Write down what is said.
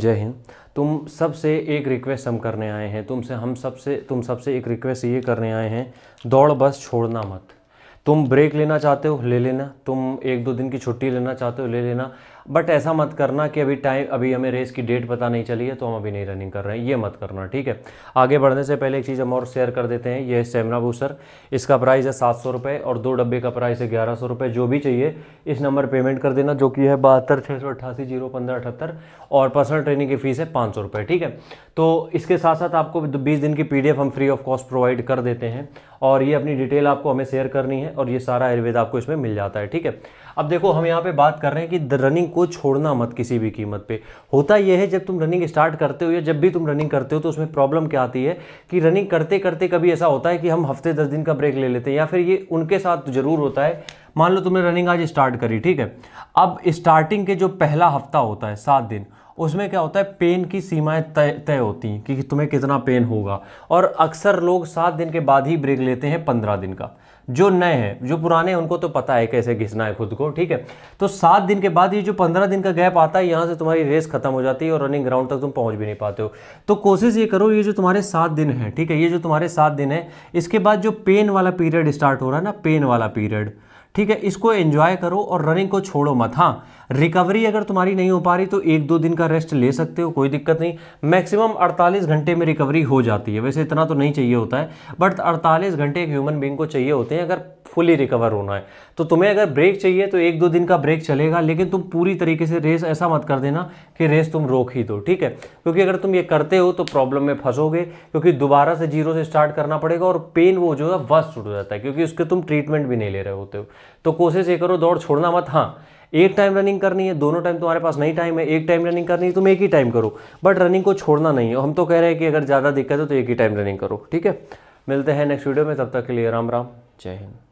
जय हिंद तुम सबसे एक रिक्वेस्ट हम करने आए हैं तुमसे हम सबसे तुम सबसे एक रिक्वेस्ट ये करने आए हैं दौड़ बस छोड़ना मत तुम ब्रेक लेना चाहते हो ले लेना तुम एक दो दिन की छुट्टी लेना चाहते हो ले लेना बट ऐसा मत करना कि अभी टाइम अभी हमें रेस की डेट पता नहीं चली है तो हम अभी नहीं रनिंग कर रहे हैं ये मत करना ठीक है आगे बढ़ने से पहले एक चीज़ हम और शेयर कर देते हैं ये है सेमना बूसर इसका प्राइस है सात सौ रुपये और दो डब्बे का प्राइस है ग्यारह सौ रुपये जो भी चाहिए इस नंबर पेमेंट कर देना जो कि है बहत्तर छः सौ अट्ठासी जीरो पंद्रह अठहत्तर और पर्सनल ट्रेनिंग की फ़ीस है पाँच सौ रुपये ठीक है तो इसके साथ साथ आपको बीस दिन की पी हम फ्री ऑफ कॉस्ट प्रोवाइड कर देते हैं और ये अपनी डिटेल आपको हमें शेयर करनी है और ये सारा आयुर्वेद आपको इसमें मिल जाता है ठीक है अब देखो हम यहाँ पे बात कर रहे हैं कि रनिंग को छोड़ना मत किसी भी कीमत पे होता यह है जब तुम रनिंग स्टार्ट करते हो या जब भी तुम रनिंग करते हो तो उसमें प्रॉब्लम क्या आती है कि रनिंग करते करते कभी ऐसा होता है कि हम हफ्ते दस दिन का ब्रेक ले लेते हैं या फिर ये उनके साथ ज़रूर होता है मान लो तुमने रनिंग आज स्टार्ट करी ठीक है अब स्टार्टिंग के जो पहला हफ्ता होता है सात दिन उसमें क्या होता है पेन की सीमाएं तय तय होती हैं कि तुम्हें कितना पेन होगा और अक्सर लोग सात दिन के बाद ही ब्रेक लेते हैं पंद्रह दिन का जो नए हैं जो पुराने हैं उनको तो पता है कैसे घिसना है खुद को ठीक है तो सात दिन के बाद ये जो पंद्रह दिन का गैप आता है यहाँ से तुम्हारी रेस खत्म हो जाती है और रनिंग ग्राउंड तक तुम पहुँच भी नहीं पाते हो तो कोशिश ये करो ये जो तुम्हारे सात दिन है ठीक है ये जो तुम्हारे सात दिन है इसके बाद जो पेन वाला पीरियड स्टार्ट हो रहा है ना पेन वाला पीरियड ठीक है इसको एंजॉय करो और रनिंग को छोड़ो मत हाँ रिकवरी अगर तुम्हारी नहीं हो पा रही तो एक दो दिन का रेस्ट ले सकते हो कोई दिक्कत नहीं मैक्सिमम 48 घंटे में रिकवरी हो जाती है वैसे इतना तो नहीं चाहिए होता है बट 48 घंटे एक ह्यूमन बींग को चाहिए होते हैं अगर फुली रिकवर होना है तो तुम्हें अगर ब्रेक चाहिए तो एक दो दिन का ब्रेक चलेगा लेकिन तुम पूरी तरीके से रेस ऐसा मत कर देना कि रेस तुम रोक ही दो ठीक है क्योंकि अगर तुम ये करते हो तो प्रॉब्लम में फंसोगे क्योंकि दोबारा से जीरो से स्टार्ट करना पड़ेगा और पेन वो जो है वस्त हो जाता है क्योंकि उसके तुम ट्रीटमेंट भी नहीं ले रहे होते हो तो कोशिश ये करो दौड़ छोड़ना मत हाँ एक टाइम रनिंग करनी है दोनों टाइम तुम्हारे पास नहीं टाइम है एक टाइम रनिंग करनी है तुम एक ही टाइम करो बट रनिंग को छोड़ना नहीं है हम तो कह रहे हैं कि अगर ज़्यादा दिक्कत है तो एक ही टाइम रनिंग करो ठीक है मिलते हैं नेक्स्ट वीडियो में तब तक के लिए राम राम जय हिंद